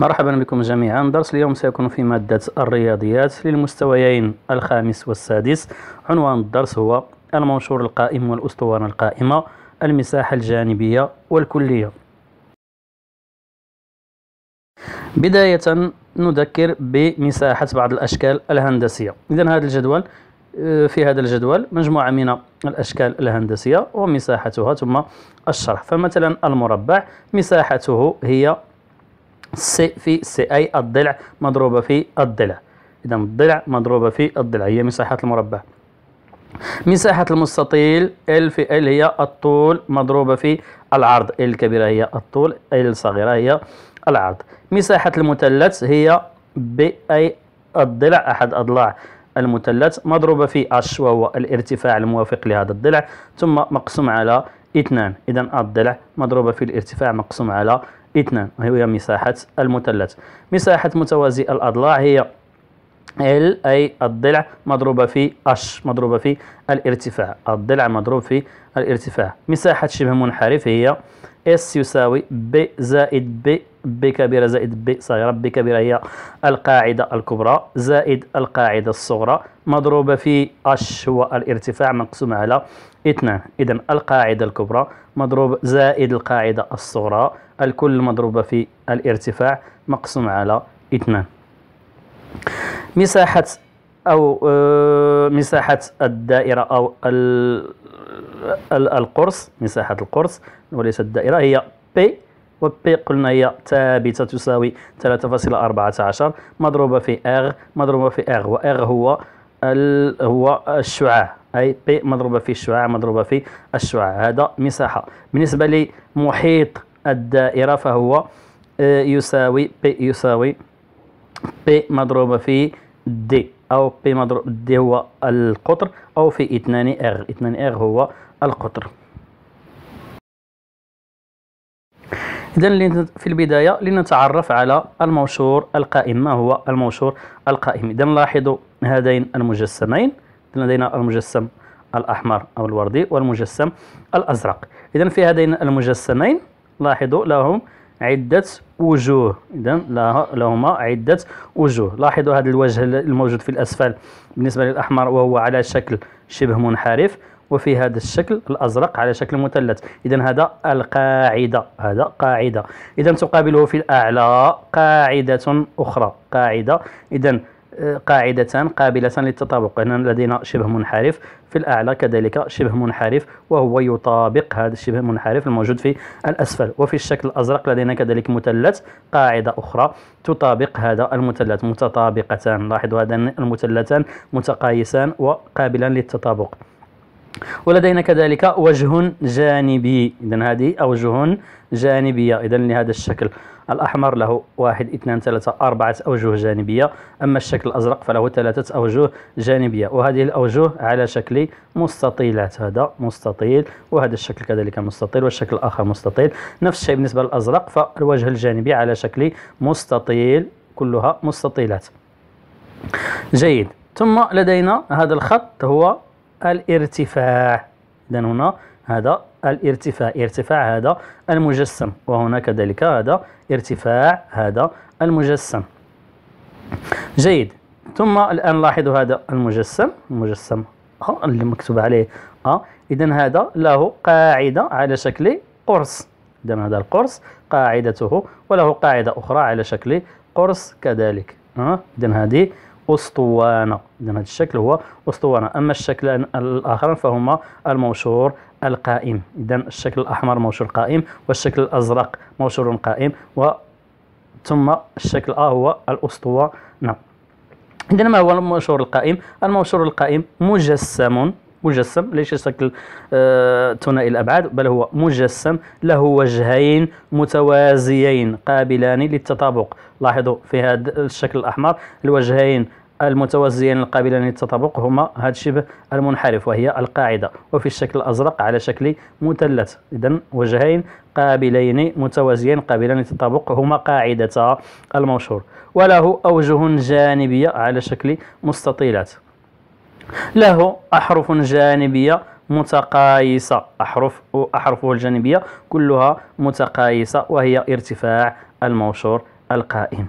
مرحبا بكم جميعا درس اليوم سيكون في مادة الرياضيات للمستويين الخامس والسادس عنوان الدرس هو المنشور القائم والأسطوانة القائمة المساحة الجانبية والكلية بداية نذكر بمساحة بعض الأشكال الهندسية إذا هذا الجدول آه، في هذا الجدول مجموعة من الأشكال الهندسية ومساحتها ثم الشرح فمثلا المربع مساحته هي س في س أي الضلع مضروبة في الضلع إذا الضلع مضروبة في الضلع هي مساحة المربع مساحة المستطيل ال في ال هي الطول مضروبة في العرض ال الكبيرة هي الطول ال الصغيرة هي العرض مساحة المثلث هي ب أي الضلع أحد أضلاع المثلث مضروبة في اش وهو الارتفاع الموافق لهذا الضلع ثم مقسوم على اثنان إذا الضلع مضروبة في الارتفاع مقسوم على اثنان وهي مساحة المثلث مساحة متوازي الأضلاع هي ال أي الضلع مضروبة في اش مضروبة في الارتفاع الضلع مضروب في الارتفاع مساحة شبه منحرف هي اس يساوي ب زائد ب بكبيرة زائد بي بكبيرة هي القاعدة الكبرى زائد القاعدة الصغرى مضروبة في اش هو الارتفاع مقسومة على اثنان إذا القاعدة الكبرى مضروبة زائد القاعدة الصغرى الكل مضروبة في الارتفاع مقسومة على اثنان مساحة أو آه، مساحة الدائرة أو القرص مساحة القرص وليس الدائرة هي بي وبي قلنا هي ثابتة تساوي 3.14 مضروبة في ار مضروبة في اغ واغ هو ال هو الشعاع اي بي مضروبة في الشعاع مضروبة في الشعاع هذا مساحة بالنسبة لمحيط الدائرة فهو آه، يساوي بي يساوي بي مضروبة في دي أو بي مضروب دي هو القطر أو في 2 ار 2 ار هو القطر إذا في البداية لنتعرف على المنشور القائم ما هو المنشور القائم إذا لاحظوا هذين المجسمين لدينا المجسم الأحمر أو الوردي والمجسم الأزرق إذا في هذين المجسمين لاحظوا لهم عدة وجوه إذا لهما عدة وجوه لاحظوا هذا الوجه الموجود في الأسفل بالنسبة للأحمر وهو على شكل شبه منحرف وفي هذا الشكل الأزرق على شكل مثلث إذا هذا القاعدة هذا قاعدة إذا تقابله في الأعلى قاعدة أخرى قاعدة إذا آه، قاعدتان قابلتان للتطابق هنا لدينا شبه منحرف في الأعلى كذلك شبه منحرف وهو يطابق هذا الشبه المنحرف الموجود في الأسفل وفي الشكل الأزرق لدينا كذلك مثلث قاعدة أخرى تطابق هذا المثلث متطابقتان لاحظوا هذان المثلثان متقايسان وقابلان للتطابق ولدينا كذلك وجه جانبي إذا هذه أوجه جانبية إذا لهذا الشكل الأحمر له واحد اثنان ثلاثة أربعة أوجه جانبية أما الشكل الأزرق فله ثلاثة أوجه جانبية وهذه الأوجه على شكل مستطيلات هذا مستطيل وهذا الشكل كذلك مستطيل والشكل الآخر مستطيل نفس الشيء بالنسبة للأزرق فالوجه الجانبي على شكل مستطيل كلها مستطيلات جيد ثم لدينا هذا الخط هو الارتفاع إذا هنا هذا الارتفاع ارتفاع هذا المجسم وهنا كذلك هذا ارتفاع هذا المجسم جيد ثم الآن لاحظوا هذا المجسم المجسم أه اللي مكتوب عليه أه إذا هذا له قاعدة على شكل قرص إذا هذا القرص قاعدته وله قاعدة أخرى على شكل قرص كذلك أه إذا هذه اسطوانه اذا هذا الشكل هو اسطوانه اما الشكلان الاخران فهما الموشور القائم اذا الشكل الاحمر موشور قائم والشكل الازرق موشور قائم و ثم الشكل ا هو الاسطوانه إذن ما هو المنشور القائم المنشور القائم مجسم مجسم ليس شكل آه، ثنائي الأبعاد بل هو مجسم له وجهين متوازيين قابلان للتطابق لاحظوا في هذا الشكل الأحمر الوجهين المتوازيين القابلين للتطابق هما هذا الشبه المنحرف وهي القاعدة وفي الشكل الأزرق على شكل مثلث إذا وجهين قابلين متوازيين قابلين للتطابق هما قاعدة الموشور وله أوجه جانبية على شكل مستطيلات له أحرف جانبية متقايسة أحرف أحرفه الجانبية كلها متقايسة وهي ارتفاع الموشور القائم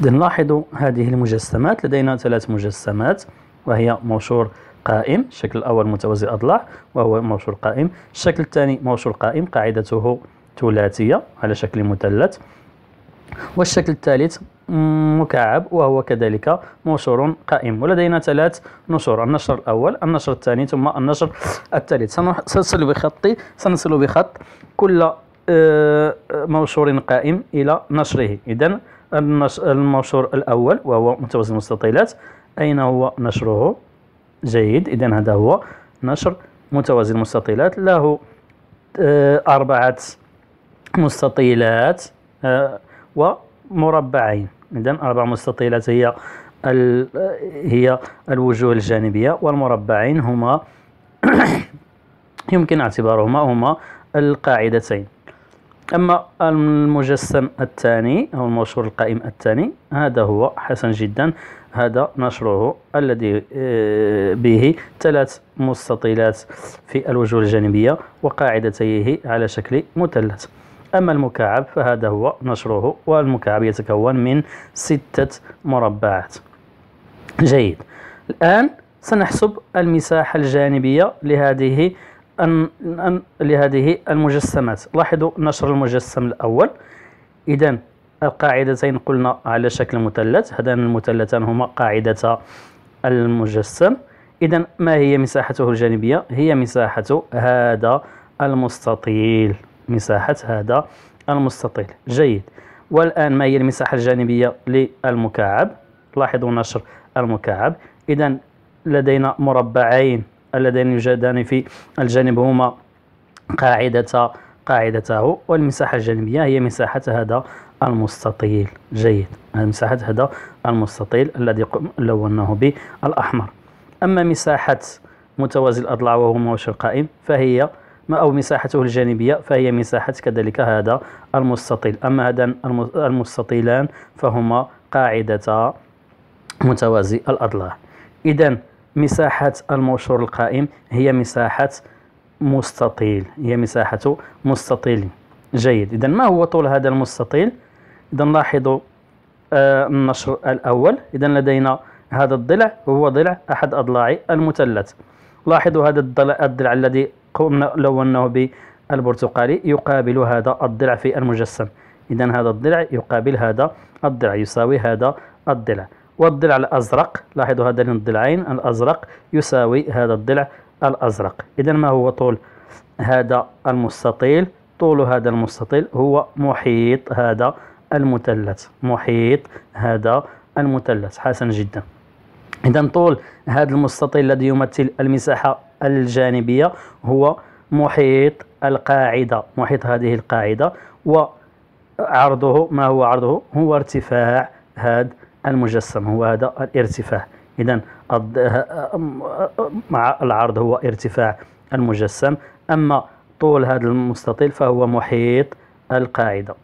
نلاحظ هذه المجسمات لدينا ثلاث مجسمات وهي موشور قائم الشكل الأول متوازي الأضلاع وهو موشور قائم الشكل الثاني موشور قائم قاعدته ثلاثية على شكل مثلث والشكل الثالث مكعب وهو كذلك نشر قائم ولدينا ثلاث نشور النشر الأول النشر الثاني ثم النشر الثالث سنصل بخط سنصل بخط كل آه، منشور قائم إلى نشره إذا المنشور الأول وهو متوازن المستطيلات أين هو نشره جيد إذا هذا هو نشر متوازي المستطيلات له آه، أربعة مستطيلات آه، ومربعين إذا أربع مستطيلات هي ال... هي الوجوه الجانبية والمربعين هما يمكن اعتبارهما هما القاعدتين أما المجسم الثاني أو المشهور القائم الثاني هذا هو حسن جدا هذا نشره الذي آه، به ثلاث مستطيلات في الوجوه الجانبية وقاعدتيه على شكل مثلث أما المكعب فهذا هو نشره والمكعب يتكون من ستة مربعات جيد الآن سنحسب المساحة الجانبية لهذه أن لهذه المجسمات لاحظوا نشر المجسم الأول إذا القاعدتين قلنا على شكل مثلث هذان المثلثان هما قاعدة المجسم إذا ما هي مساحته الجانبية هي مساحة هذا المستطيل مساحة هذا المستطيل جيد والآن ما هي المساحة الجانبية للمكعب لاحظوا نشر المكعب إذا لدينا مربعين اللذين يوجدان في الجانب هما قاعدة قاعدته والمساحة الجانبية هي مساحة هذا المستطيل جيد مساحة هذا المستطيل الذي لوناه بالأحمر أما مساحة متوازي الأضلاع وهو موش القائم فهي أو مساحته الجانبية فهي مساحة كذلك هذا المستطيل أما هذان المستطيلان فهما قاعدة متوازي الأضلاع إذا مساحة المنشور القائم هي مساحة مستطيل هي مساحة مستطيل جيد إذا ما هو طول هذا المستطيل إذا لاحظوا آه، النشر الأول إذا لدينا هذا الضلع هو ضلع أحد أضلاع المثلث لاحظوا هذا الضلع الذي قمنا لونه بالبرتقالي يقابل هذا الضلع في المجسم إذا هذا الضلع يقابل هذا الضلع يساوي هذا الضلع والضلع الأزرق لاحظوا هذين الضلعين الأزرق يساوي هذا الضلع الأزرق إذا ما هو طول هذا المستطيل طول هذا المستطيل هو محيط هذا المثلث محيط هذا المثلث حسن جدا إذا طول هذا المستطيل الذي يمثل المساحة الجانبية هو محيط القاعدة محيط هذه القاعدة وعرضه ما هو عرضه هو ارتفاع هذا المجسم هو هذا الارتفاع إذا مع العرض هو ارتفاع المجسم أما طول هذا المستطيل فهو محيط القاعدة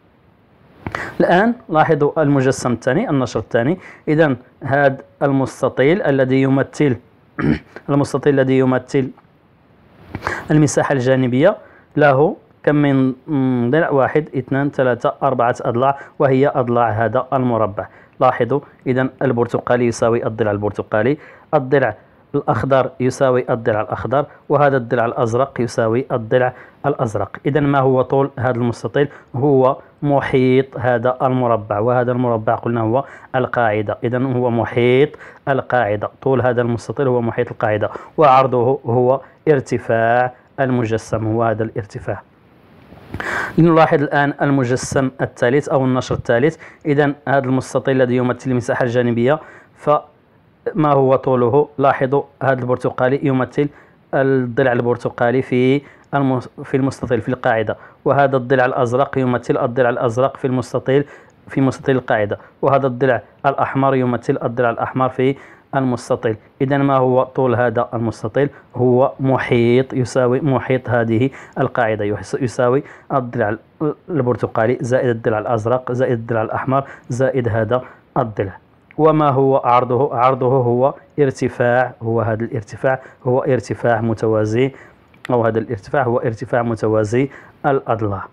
الآن لاحظوا المجسم الثاني النشر الثاني إذا هذا المستطيل الذي يمثل المستطيل الذي يمثل المساحة الجانبية له كم من ضلع واحد اثنان ثلاثة أربعة أضلاع وهي أضلاع هذا المربع لاحظوا إذا البرتقالي يساوي الضلع البرتقالي الضلع الأخضر يساوي الضلع الأخضر وهذا الضلع الأزرق يساوي الضلع الأزرق إذا ما هو طول هذا المستطيل هو محيط هذا المربع وهذا المربع قلنا هو القاعدة إذا هو محيط القاعدة طول هذا المستطيل هو محيط القاعدة وعرضه هو ارتفاع المجسم هو هذا الارتفاع لنلاحظ الآن المجسم الثالث أو النشر الثالث إذا هذا المستطيل الذي يمثل المساحة الجانبية فما هو طوله لاحظوا هذا البرتقالي يمثل الضلع البرتقالي في في المستطيل في القاعدة وهذا الضلع الأزرق يمثل الضلع الأزرق في المستطيل في مستطيل القاعدة وهذا الضلع الأحمر يمثل الضلع الأحمر في المستطيل إذا ما هو طول هذا المستطيل هو محيط يساوي محيط هذه القاعدة يساوي الضلع البرتقالي زائد الضلع الأزرق زائد الضلع الأحمر زائد هذا الضلع وما هو عرضه عرضه هو ارتفاع هو هذا الارتفاع هو ارتفاع متوازي أو هذا الارتفاع هو ارتفاع متوازي الأضلاع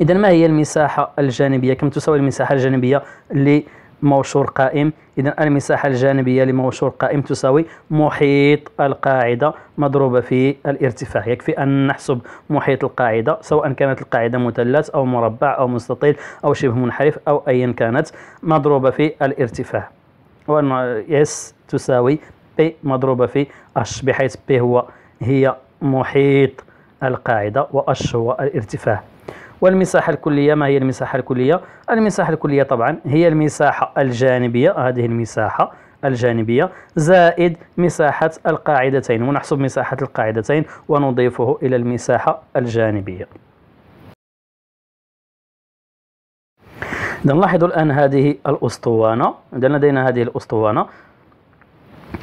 إذا ما هي المساحة الجانبية كم تساوي المساحة الجانبية لموشور قائم إذا المساحة الجانبية لموشور قائم تساوي محيط القاعدة مضروبة في الارتفاع يكفي أن نحسب محيط القاعدة سواء كانت القاعدة مثلث أو مربع أو مستطيل أو شبه منحرف أو أيا كانت مضروبة في الارتفاع وأن S تساوي P مضروبة في H بحيث P هو هي محيط القاعدة وأش هو الارتفاع والمساحة الكلية ما هي المساحة الكلية؟ المساحة الكلية طبعا هي المساحة الجانبية هذه المساحة الجانبية زائد مساحة القاعدتين ونحسب مساحة القاعدتين ونضيفه إلى المساحة الجانبية إذا لاحظوا الآن هذه الأسطوانة إذا لدينا هذه الأسطوانة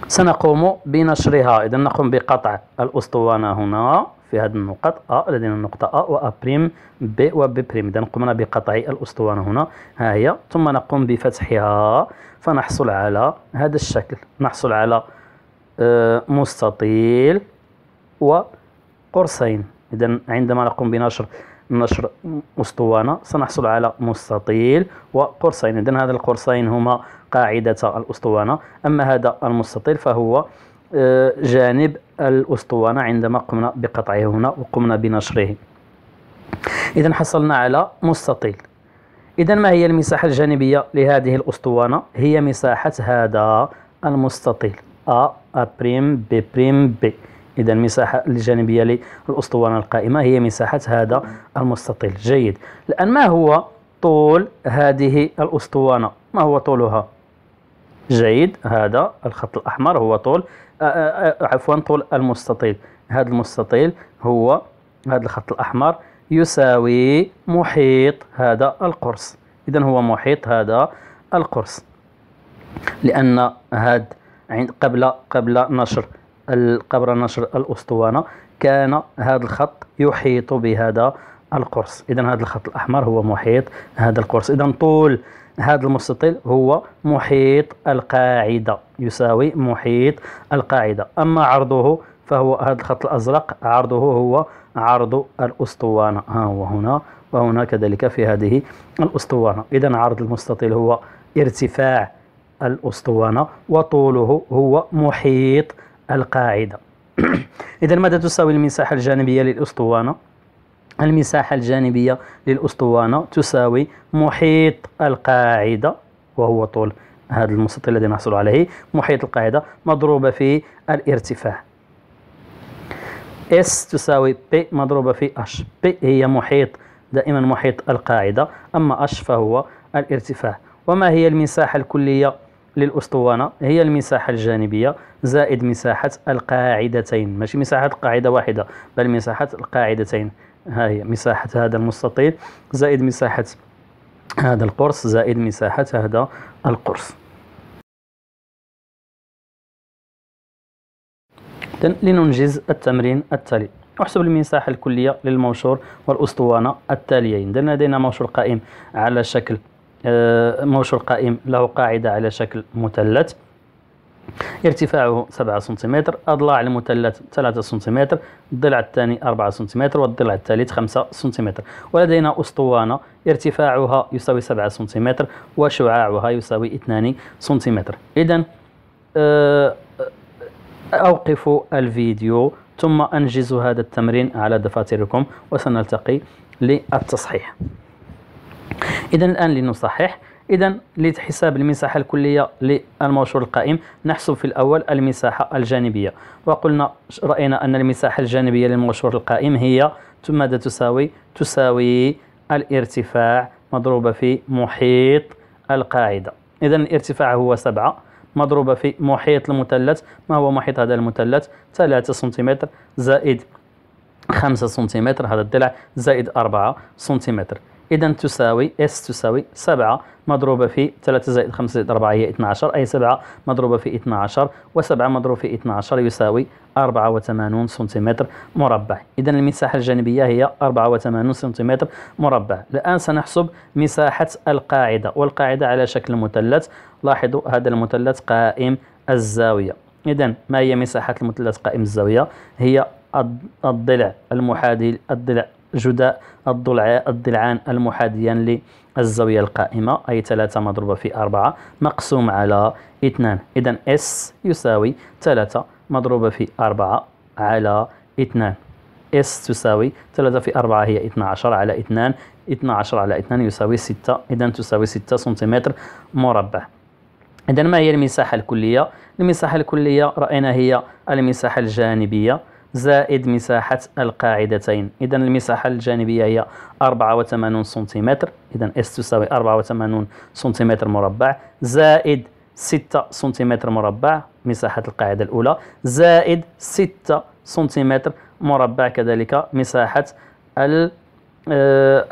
سنقوم بنشرها إذا نقوم بقطع الأسطوانة هنا في هذه النقط أ لدينا النقطة أ و أ بريم ب و ب بريم إذا قمنا بقطع الأسطوانة هنا ها هي ثم نقوم بفتحها فنحصل على هذا الشكل نحصل على آه، مستطيل وقرصين إذا عندما نقوم بنشر نشر أسطوانة سنحصل على مستطيل وقرصين إذا هذا القرصين هما قاعدة الأسطوانة أما هذا المستطيل فهو آه، جانب الأسطوانة عندما قمنا بقطعه هنا وقمنا بنشره إذا حصلنا على مستطيل إذا ما هي المساحة الجانبية لهذه الأسطوانة هي مساحة هذا المستطيل أ بريم B بريم B إذا المساحة الجانبية للأسطوانة القائمة هي مساحة هذا المستطيل جيد الآن ما هو طول هذه الأسطوانة ما هو طولها جيد هذا الخط الأحمر هو طول آه، آه، آه، عفوا طول المستطيل هذا المستطيل هو هذا الخط الأحمر يساوي محيط هذا القرص إذا هو محيط هذا القرص لأن هذا عند قبل قبل نشر قبل نشر الأسطوانة كان هذا الخط يحيط بهذا القرص اذا هذا الخط الاحمر هو محيط هذا القرص اذا طول هذا المستطيل هو محيط القاعده يساوي محيط القاعده اما عرضه فهو هذا الخط الازرق عرضه هو عرض الاسطوانه ها هو هنا وهنا كذلك في هذه الاسطوانه اذا عرض المستطيل هو ارتفاع الاسطوانه وطوله هو محيط القاعده اذا ماذا تساوي المساحه الجانبيه للاسطوانه المساحة الجانبية للأسطوانة تساوي محيط القاعدة وهو طول هذا المسطح الذي نحصل عليه محيط القاعدة مضروبة في الارتفاع S تساوي P مضروبة في H P هي محيط دائما محيط القاعدة أما H فهو الارتفاع وما هي المساحة الكلية للأسطوانة هي المساحة الجانبية زائد مساحة القاعدتين ماشي مساحة القاعدة واحدة بل مساحة القاعدتين هاي مساحة هذا المستطيل زائد مساحة هذا القرص زائد مساحة هذا القرص إذن لننجز التمرين التالي احسب المساحة الكلية للموشور والأسطوانة التاليين إذن لدينا موشور قائم على شكل آه، موشور قائم له قاعدة على شكل مثلث ارتفاعه 7 سنتيمتر اضلاع المثلث 3 سنتيمتر الضلع الثاني 4 سنتيمتر والضلع الثالث 5 سنتيمتر ولدينا أسطوانة ارتفاعها يساوي 7 سنتيمتر وشعاعها يساوي 2 سنتيمتر إذا آه، آه، أوقف الفيديو ثم انجزوا هذا التمرين على دفاتركم وسنلتقي للتصحيح إذا الآن لنصحح إذا لحساب المساحة الكلية للمنشور القائم نحسب في الأول المساحة الجانبية وقلنا رأينا أن المساحة الجانبية للمنشور القائم هي ماذا تساوي؟ تساوي الارتفاع مضروبة في محيط القاعدة إذا الارتفاع هو سبعة مضروبة في محيط المثلث ما هو محيط هذا المثلث ثلاثة سنتيمتر زائد خمسة سنتيمتر هذا الضلع زائد أربعة سنتيمتر إذا تساوي S تساوي 7 مضروبة في 3 زائد 5 زائد 4 هي 12 أي 7 مضروبة في 12 و7 مضروبة في 12 يساوي 84 سنتيمتر مربع إذا المساحة الجانبية هي 84 سنتيمتر مربع الآن سنحسب مساحة القاعدة والقاعدة على شكل مثلث لاحظوا هذا المثلث قائم الزاوية إذا ما هي مساحة المثلث قائم الزاوية هي الضلع المحادي الضلع جداء الضلعان المحاديان للزاوية القائمة أي 3 مضروبة في 4 مقسوم على 2 إذا S يساوي 3 مضروبة في 4 على 2 S تساوي 3 في 4 هي 12 على 2 12 على 2 يساوي 6 إذا تساوي 6 سنتيمتر مربع إذا ما هي المساحة الكلية؟ المساحة الكلية رأينا هي المساحة الجانبية زائد مساحة القاعدتين إذا المساحة الجانبية هي 84 سنتيمتر إذا S تساوي 84 سنتيمتر مربع زائد 6 سنتيمتر مربع مساحة القاعدة الأولى زائد 6 سنتيمتر مربع كذلك مساحة آه،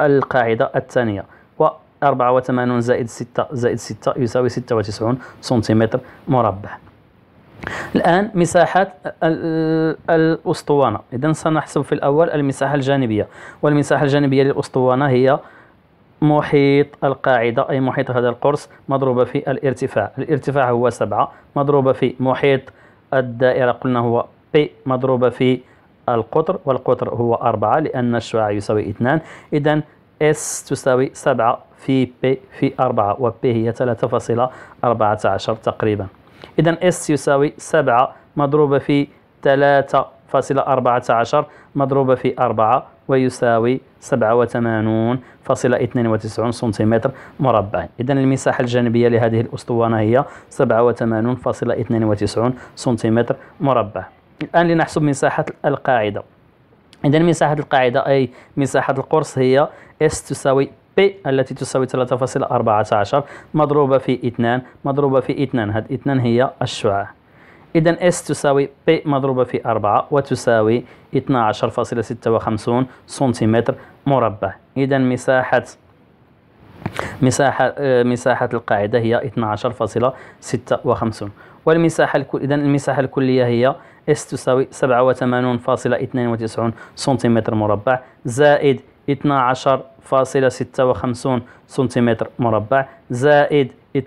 القاعدة الثانية و 84 زائد 6 زائد 6 يساوي 96 سنتيمتر مربع الآن مساحة الأسطوانة إذا سنحسب في الأول المساحة الجانبية والمساحة الجانبية للأسطوانة هي محيط القاعدة أي محيط هذا القرص مضروبة في الارتفاع الارتفاع هو سبعة مضروبة في محيط الدائرة قلنا هو P مضروبة في القطر والقطر هو أربعة لأن الشعاع يساوي اثنان إذا S تساوي سبعة في P في هي و P هي عشر تقريباً إذا اس يساوي 7 مضروبة في 3.14 مضروبة في 4 ويساوي 87.92 سنتيمتر مربع إذا المساحة الجانبية لهذه الأسطوانة هي 87.92 سنتيمتر مربع الآن لنحسب مساحة القاعدة إذا مساحة القاعدة أي مساحة القرص هي S تساوي بي التي تساوي 3.14 مضروبة في 2 مضروبة في 2 هاد 2 هي الشعاع إذا S تساوي P مضروبة في 4 وتساوي 12.56 سنتيمتر مربع إذا مساحة مساحة آه، مساحة القاعدة هي 12.56 والمساحة الكل إذا المساحة الكلية هي S تساوي 87.92 سنتيمتر مربع زائد 12.56 سنتيمتر مربع زائد 12.56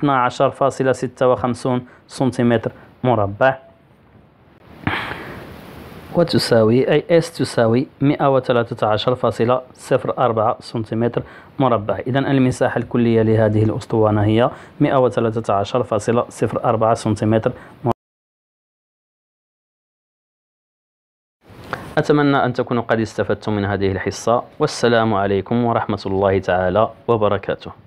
سنتيمتر مربع وتساوي أي اس تساوي 113.04 سنتيمتر مربع إذا المساحة الكلية لهذه الأسطوانة هي 113.04 سنتيمتر مربع أتمنى أن تكونوا قد استفدتم من هذه الحصة والسلام عليكم ورحمة الله تعالى وبركاته